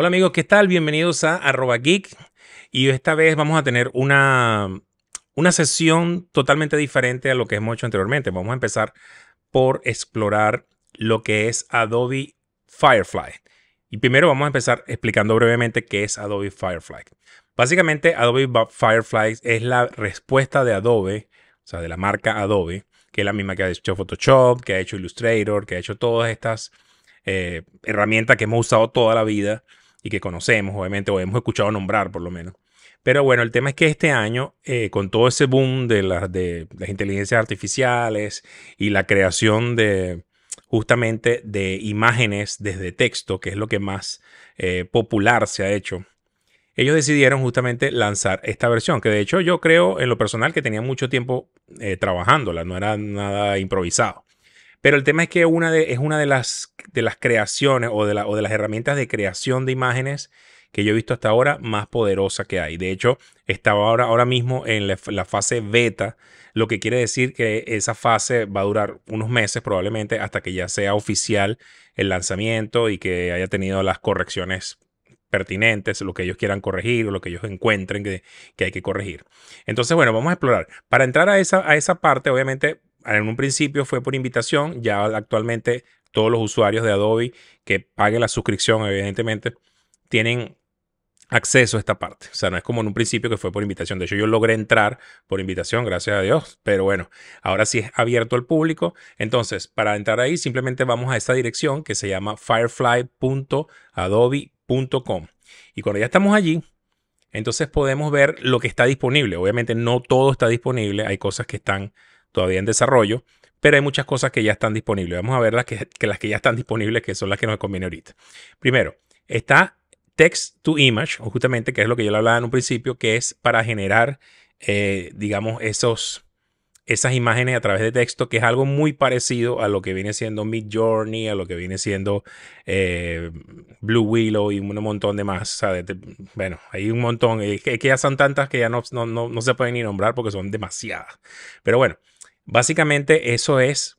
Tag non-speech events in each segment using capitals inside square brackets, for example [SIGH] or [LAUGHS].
Hola amigos, ¿qué tal? Bienvenidos a arroba geek y esta vez vamos a tener una, una sesión totalmente diferente a lo que hemos hecho anteriormente. Vamos a empezar por explorar lo que es Adobe Firefly. Y primero vamos a empezar explicando brevemente qué es Adobe Firefly. Básicamente Adobe Firefly es la respuesta de Adobe, o sea, de la marca Adobe, que es la misma que ha hecho Photoshop, que ha hecho Illustrator, que ha hecho todas estas eh, herramientas que hemos usado toda la vida y que conocemos, obviamente, o hemos escuchado nombrar por lo menos. Pero bueno, el tema es que este año, eh, con todo ese boom de, las de las inteligencias artificiales y la creación de justamente de imágenes desde texto, que es lo que más eh, popular se ha hecho, ellos decidieron justamente lanzar esta versión, que de hecho yo creo en lo personal que tenía mucho tiempo eh, trabajándola, no era nada improvisado. Pero el tema es que una de, es una de las, de las creaciones o de, o de las herramientas de creación de imágenes que yo he visto hasta ahora más poderosa que hay. De hecho, estaba ahora, ahora mismo en la, fase beta, lo que quiere decir que esa fase va a durar unos meses probablemente hasta que ya sea oficial el lanzamiento y que haya tenido las correcciones pertinentes, lo que ellos quieran corregir o lo que ellos encuentren que, que hay que corregir. Entonces, bueno, vamos a explorar. Para entrar a esa, a esa parte, obviamente en un principio fue por invitación, ya actualmente todos los usuarios de Adobe que paguen la suscripción, evidentemente, tienen acceso a esta parte. O sea, no es como en un principio que fue por invitación. De hecho, yo logré entrar por invitación, gracias a Dios. Pero bueno, ahora sí es abierto al público. Entonces, para entrar ahí, simplemente vamos a esta dirección que se llama firefly.adobe.com. Y cuando ya estamos allí, entonces podemos ver lo que está disponible. Obviamente no todo está disponible, hay cosas que están todavía en desarrollo, pero hay muchas cosas que ya están disponibles. Vamos a ver las que, las que ya están disponibles, que son las que nos conviene ahorita. Primero, está Text to Image, justamente, que es lo que yo le hablaba en un principio, que es para generar, eh, digamos, esos, esas imágenes a través de texto, que es algo muy parecido a lo que viene siendo Mid Journey, a lo que viene siendo eh, Blue Willow y un montón de más. bueno, hay un montón, es que, ya son tantas que ya no, no se pueden ni nombrar porque son demasiadas. Pero bueno, Básicamente eso es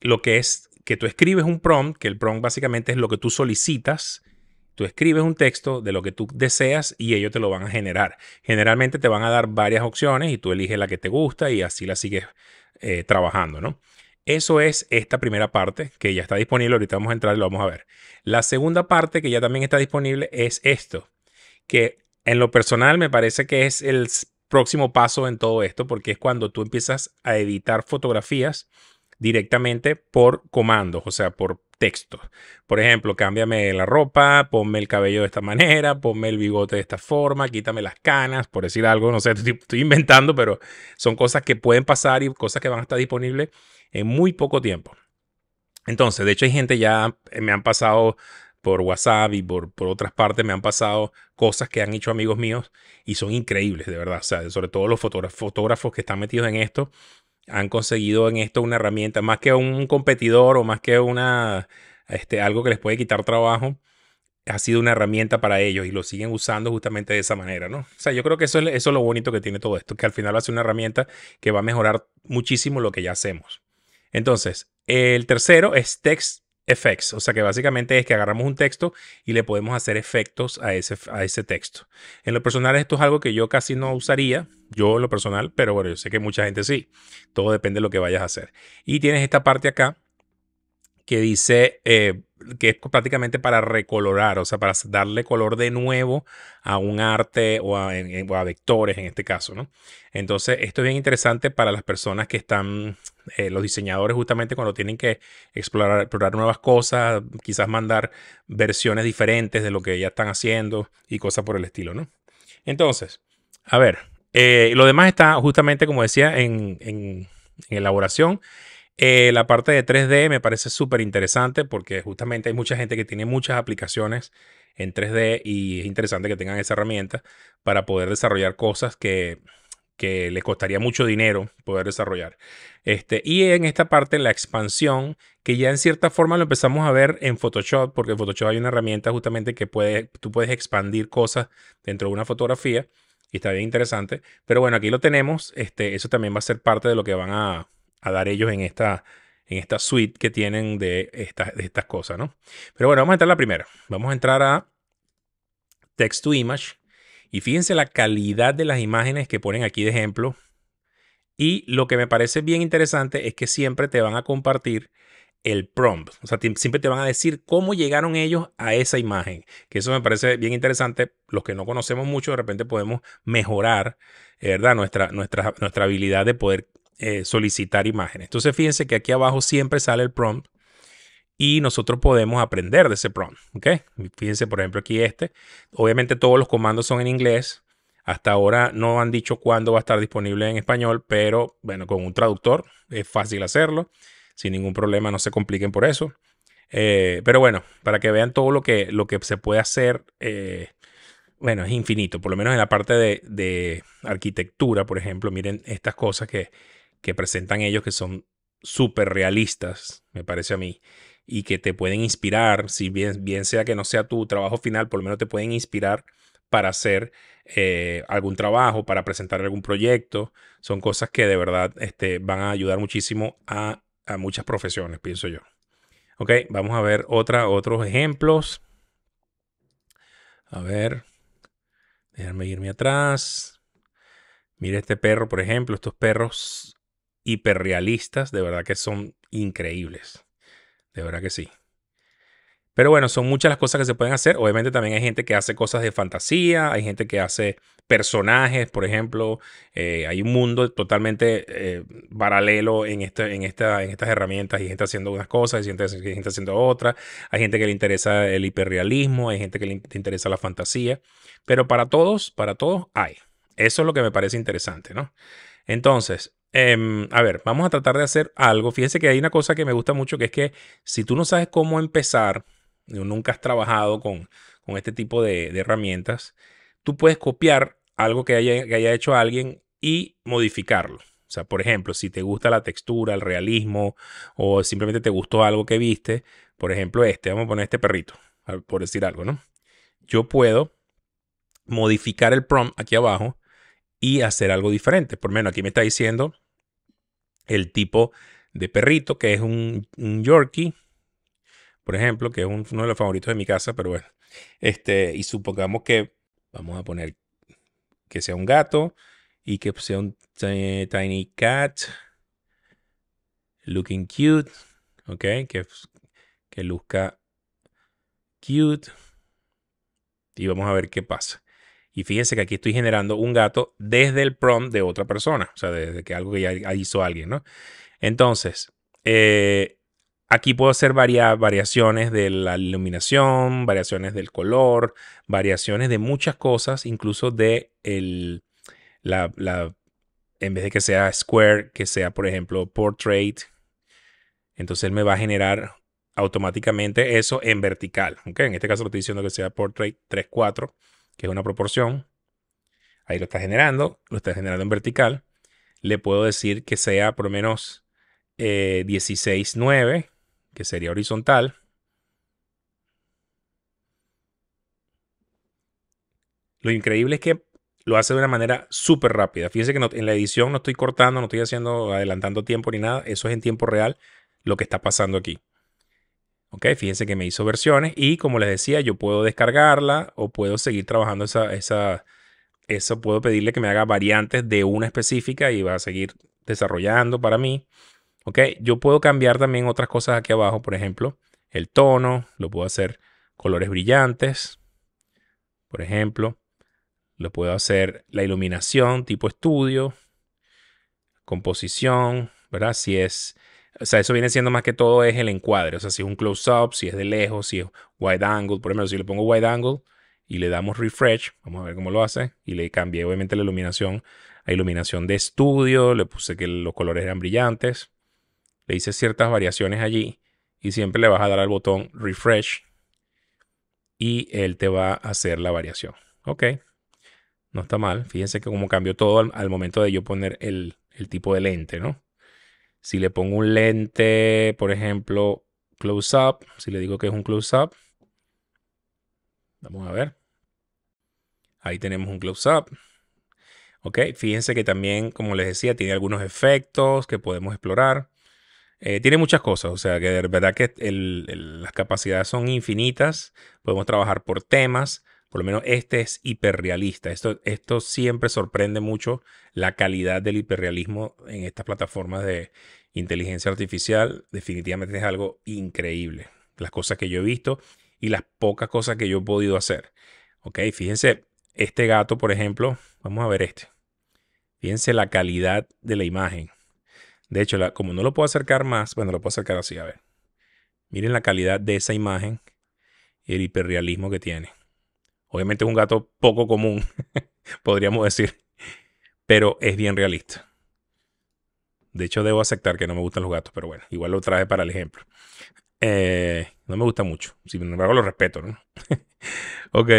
lo que es que tú escribes un prompt, que el prompt básicamente es lo que tú solicitas. Tú escribes un texto de lo que tú deseas y ellos te lo van a generar. Generalmente te van a dar varias opciones y tú eliges la que te gusta y así la sigues eh, trabajando, ¿no? Eso es esta primera parte que ya está disponible. Ahorita vamos a entrar y lo vamos a ver. La segunda parte que ya también está disponible es esto, que en lo personal me parece que es el próximo paso en todo esto, porque es cuando tú empiezas a editar fotografías directamente por comandos, o sea, por texto. Por ejemplo, cámbiame la ropa, ponme el cabello de esta manera, ponme el bigote de esta forma, quítame las canas, por decir algo, no sé, [LAUGHS] estoy, estoy inventando, pero son cosas que pueden pasar y cosas que van a estar disponibles en muy poco tiempo. Entonces, de hecho, hay gente ya, eh, me han pasado por WhatsApp y por, por otras partes me han pasado cosas que han hecho amigos míos y son increíbles, de verdad. O sea, sobre todo los fotógrafos que están metidos en esto han conseguido en esto una herramienta, más que un competidor o más que una, este, algo que les puede quitar trabajo, ha sido una herramienta para ellos y lo siguen usando justamente de esa manera, ¿no? O sea, yo creo que eso es, eso lo bonito que tiene todo esto, que al final hace una herramienta que va a mejorar muchísimo lo que ya hacemos. Entonces, el tercero es Text effects. O sea que básicamente es que agarramos un texto y le podemos hacer efectos a ese, a ese texto. En lo personal esto es algo que yo casi no usaría, yo lo personal, pero bueno, yo sé que mucha gente sí. Todo depende de lo que vayas a hacer. Y tienes esta parte acá que dice eh, que es prácticamente para recolorar, o sea, para darle color de nuevo a un arte o a, o a vectores en este caso, ¿no? Entonces, esto es bien interesante para las personas que están eh, los diseñadores justamente cuando tienen que explorar, explorar nuevas cosas, quizás mandar versiones diferentes de lo que ya están haciendo y cosas por el estilo, ¿no? Entonces, a ver, eh, lo demás está justamente, como decía, en, elaboración. Eh, la parte de 3D me parece súper interesante porque justamente hay mucha gente que tiene muchas aplicaciones en 3D y es interesante que tengan esa herramienta para poder desarrollar cosas que que le costaría mucho dinero poder desarrollar. Este, y en esta parte la expansión, que ya en cierta forma lo empezamos a ver en Photoshop, porque en Photoshop hay una herramienta justamente que puede, tú puedes expandir cosas dentro de una fotografía y está bien interesante. Pero bueno, aquí lo tenemos. Este, eso también va a ser parte de lo que van a, dar ellos en esta, en esta suite que tienen de, estas de estas cosas, ¿no? Pero bueno, vamos a entrar la primera. Vamos a entrar a text to image y fíjense la calidad de las imágenes que ponen aquí de ejemplo. Y lo que me parece bien interesante es que siempre te van a compartir el prompt. O sea, siempre te van a decir cómo llegaron ellos a esa imagen. Que eso me parece bien interesante. Los que no conocemos mucho, de repente podemos mejorar, eh, ¿verdad? Nuestra, nuestra habilidad de poder eh, solicitar imágenes. Entonces, fíjense que aquí abajo siempre sale el prompt y nosotros podemos aprender de ese prompt. Fíjense, por ejemplo, aquí este. Obviamente todos los comandos son en inglés. Hasta ahora no han dicho cuándo va a estar disponible en español, pero bueno, con un traductor es fácil hacerlo. Sin ningún problema, no se compliquen por eso. Eh, pero bueno, para que vean todo lo que, lo que se puede hacer, eh, bueno, es infinito, por lo menos en la parte de, arquitectura, por ejemplo, miren estas cosas que, que presentan ellos que son súper realistas, me parece a mí y que te pueden inspirar, si bien, bien sea que no sea tu trabajo final, por lo menos te pueden inspirar para hacer eh, algún trabajo, para presentar algún proyecto. Son cosas que de verdad este, van a ayudar muchísimo a, muchas profesiones, pienso yo. Ok, vamos a ver otra, otros ejemplos. A ver, déjame irme atrás. Mira este perro, por ejemplo, estos perros hiperrealistas, de verdad que son increíbles. De verdad que sí. Pero bueno, son muchas las cosas que se pueden hacer. Obviamente también hay gente que hace cosas de fantasía, hay gente que hace personajes, por ejemplo. Eh, hay un mundo totalmente eh, paralelo en, este, en, esta, en estas herramientas. Hay gente haciendo unas cosas, y gente, gente haciendo otras. Hay gente que le interesa el hiperrealismo, hay gente que le interesa la fantasía. Pero para todos, para todos hay. Eso es lo que me parece interesante, ¿no? Entonces, Em, a ver, vamos a tratar de hacer algo. Fíjense que hay una cosa que me gusta mucho, que es que si tú no sabes cómo empezar, nunca has trabajado con, con este tipo de, de, herramientas, tú puedes copiar algo que haya, que haya hecho alguien y modificarlo. O sea, por ejemplo, si te gusta la textura, el realismo, o simplemente te gustó algo que viste, por ejemplo, este, vamos a poner este perrito, por decir algo, ¿no? Yo puedo modificar el prompt aquí abajo y hacer algo diferente. Por menos aquí me está diciendo el tipo de perrito que es un, Yorkie, por ejemplo, que es uno de los favoritos de mi casa, pero bueno. Este, y supongamos que vamos a poner que sea un gato y que sea un tiny cat looking cute, ok, que, que luzca cute. Y vamos a ver qué pasa. Y fíjense que aquí estoy generando un gato desde el prompt de otra persona, o sea, desde que algo que ya hizo alguien, ¿no? Entonces, eh, aquí puedo hacer varias variaciones de la iluminación, variaciones del color, variaciones de muchas cosas, incluso de el, la, en vez de que sea square, que sea, por ejemplo, portrait. Entonces me va a generar automáticamente eso en vertical. En este caso lo estoy diciendo que sea portrait 3.4 que es una proporción. Ahí lo está generando, lo está generando en vertical. Le puedo decir que sea por lo menos 16,9, eh, que sería horizontal. Lo increíble es que lo hace de una manera súper rápida. Fíjense que en la edición no estoy cortando, no estoy haciendo, adelantando tiempo ni nada. Eso es en tiempo real lo que está pasando aquí. Ok, fíjense que me hizo versiones y como les decía, yo puedo descargarla o puedo seguir trabajando esa, esa, eso puedo pedirle que me haga variantes de una específica y va a seguir desarrollando para mí. Ok, yo puedo cambiar también otras cosas aquí abajo, por ejemplo, el tono, lo puedo hacer colores brillantes, por ejemplo, lo puedo hacer la iluminación tipo estudio, composición, ¿verdad? Si es o sea, eso viene siendo más que todo es el encuadre. O sea, si es un close-up, si es de lejos, si es wide angle. Por ejemplo, si le pongo wide angle y le damos refresh, vamos a ver cómo lo hace. Y le cambié obviamente la iluminación a iluminación de estudio. Le puse que los colores eran brillantes. Le hice ciertas variaciones allí. Y siempre le vas a dar al botón refresh. Y él te va a hacer la variación. Ok. No está mal. Fíjense que como cambió todo al, momento de yo poner el tipo de lente, ¿no? Si le pongo un lente, por ejemplo, close-up, si le digo que es un close-up, vamos a ver. Ahí tenemos un close-up. Ok, fíjense que también, como les decía, tiene algunos efectos que podemos explorar. Eh, tiene muchas cosas, o sea que de verdad que las capacidades son infinitas. Podemos trabajar por temas, por lo menos este es hiperrealista. Esto, esto siempre sorprende mucho la calidad del hiperrealismo en estas plataformas de inteligencia artificial. Definitivamente es algo increíble. Las cosas que yo he visto y las pocas cosas que yo he podido hacer. Ok, fíjense, este gato, por ejemplo, vamos a ver este. Fíjense la calidad de la imagen. De hecho, como no lo puedo acercar más, bueno, lo puedo acercar así, a ver. Miren la calidad de esa imagen y el hiperrealismo que tiene. Obviamente es un gato poco común, [LAUGHS] podríamos decir, pero es bien realista. De hecho, debo aceptar que no me gustan los gatos, pero bueno, igual lo traje para el ejemplo. Eh, no me gusta mucho, sin embargo lo respeto, ¿no? [LAUGHS] ok,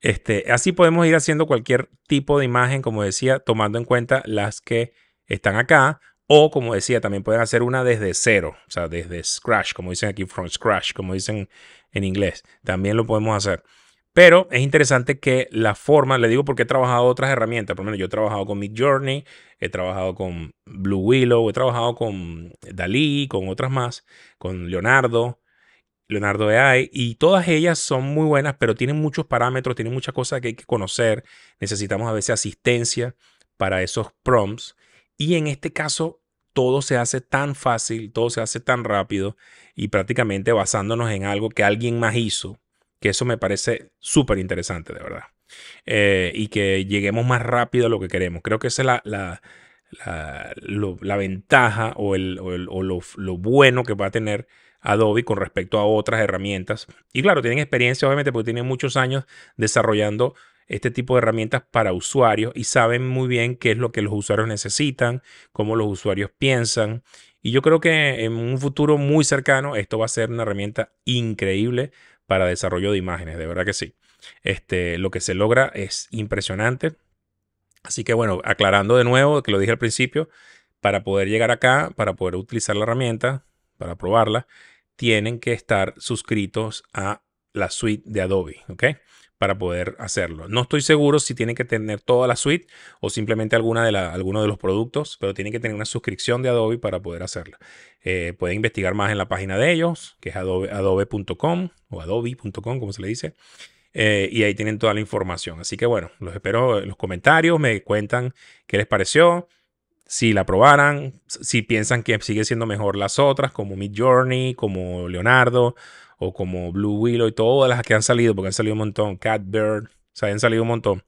este, así podemos ir haciendo cualquier tipo de imagen, como decía, tomando en cuenta las que están acá, o como decía, también pueden hacer una desde cero, o sea, desde scratch, como dicen aquí, from scratch, como dicen en inglés. También lo podemos hacer. Pero es interesante que la forma, le digo porque he trabajado otras herramientas, por lo menos yo he trabajado con MidJourney, Journey, he trabajado con Blue Willow, he trabajado con Dalí, con otras más, con Leonardo, Leonardo AI, y todas ellas son muy buenas, pero tienen muchos parámetros, tienen muchas cosas que hay que conocer, necesitamos a veces asistencia para esos prompts, y en este caso todo se hace tan fácil, todo se hace tan rápido, y prácticamente basándonos en algo que alguien más hizo que eso me parece súper interesante, de verdad. Eh, y que lleguemos más rápido a lo que queremos. Creo que esa es la, la, ventaja o, lo, lo, bueno que va a tener Adobe con respecto a otras herramientas. Y claro, tienen experiencia, obviamente, porque tienen muchos años desarrollando este tipo de herramientas para usuarios y saben muy bien qué es lo que los usuarios necesitan, cómo los usuarios piensan. Y yo creo que en un futuro muy cercano esto va a ser una herramienta increíble para desarrollo de imágenes, de verdad que sí. Este, lo que se logra es impresionante. Así que bueno, aclarando de nuevo, que lo dije al principio, para poder llegar acá, para poder utilizar la herramienta, para probarla, tienen que estar suscritos a la suite de Adobe, ¿ok? para poder hacerlo. No estoy seguro si tienen que tener toda la suite o simplemente alguna de la, alguno de los productos, pero tienen que tener una suscripción de Adobe para poder hacerla. Eh, puede pueden investigar más en la página de ellos, que es adobe.com o adobe.com, como se le dice. Eh, y ahí tienen toda la información. Así que bueno, los espero en los comentarios, me cuentan qué les pareció, si la probaran, si piensan que sigue siendo mejor las otras, como Mid Journey, como Leonardo o como Blue Willow y todas las que han salido, porque han salido un montón, Catbird, o sea, han salido un montón,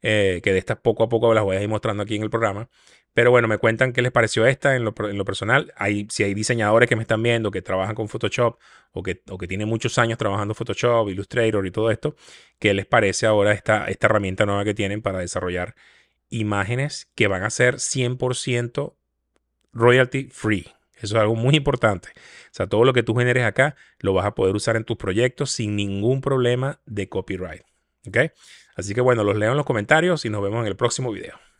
eh, que de estas poco a poco las voy a ir mostrando aquí en el programa. Pero bueno, me cuentan qué les pareció esta en lo, personal. si hay diseñadores que me están viendo que trabajan con Photoshop o que, que tienen muchos años trabajando Photoshop, Illustrator y todo esto, ¿qué les parece ahora esta, esta herramienta nueva que tienen para desarrollar imágenes que van a ser 100% royalty free? Eso es algo muy importante. O sea, todo lo que tú generes acá lo vas a poder usar en tus proyectos sin ningún problema de copyright. ¿Ok? Así que bueno, los leo en los comentarios y nos vemos en el próximo video.